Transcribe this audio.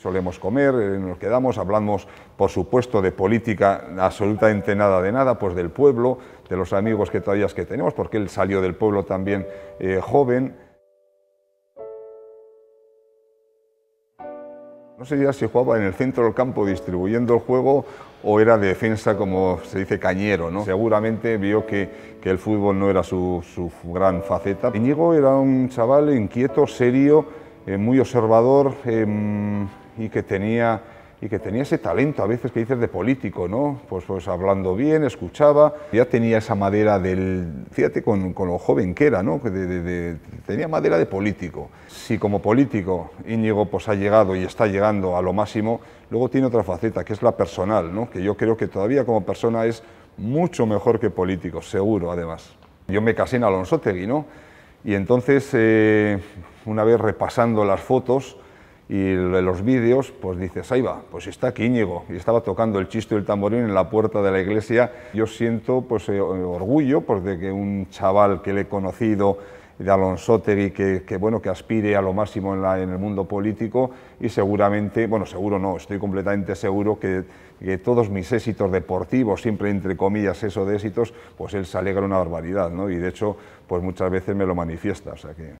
Solemos comer, eh, nos quedamos, hablamos, por supuesto, de política, absolutamente nada de nada, pues del pueblo, de los amigos que todavía que tenemos, porque él salió del pueblo también eh, joven. No sé ya si jugaba en el centro del campo distribuyendo el juego o era defensa, como se dice, cañero. ¿no? Seguramente vio que, el fútbol no era su, su gran faceta. Íñigo era un chaval inquieto, serio, eh, muy observador em, y, que tenía, y que tenía ese talento a veces que dices de político, ¿no? Pues, pues hablando bien, escuchaba, ya tenía esa madera del, fíjate con, con lo joven que era, ¿no? De, tenía madera de político. Si como político Íñigo pues ha llegado y está llegando a lo máximo, luego tiene otra faceta que es la personal, ¿no? Que yo creo que todavía como persona es mucho mejor que político, seguro además. Yo me casé en Tegui, ¿no? Y entonces eh, una vez repasando las fotos y los vídeos, pues dices, ahí va, pues está aquí Íñigo, y estaba tocando el chiste y el tamborín en la puerta de la iglesia. Yo siento pues eh, orgullo pues, de que un chaval que le he conocido de Alonso que, que, bueno, que aspire a lo máximo en, la, en, el mundo político y seguramente, bueno, seguro no, estoy completamente seguro que, que, todos mis éxitos deportivos, siempre entre comillas eso de éxitos, pues él se alegra una barbaridad, ¿no? Y de hecho, pues muchas veces me lo manifiesta, o sea que...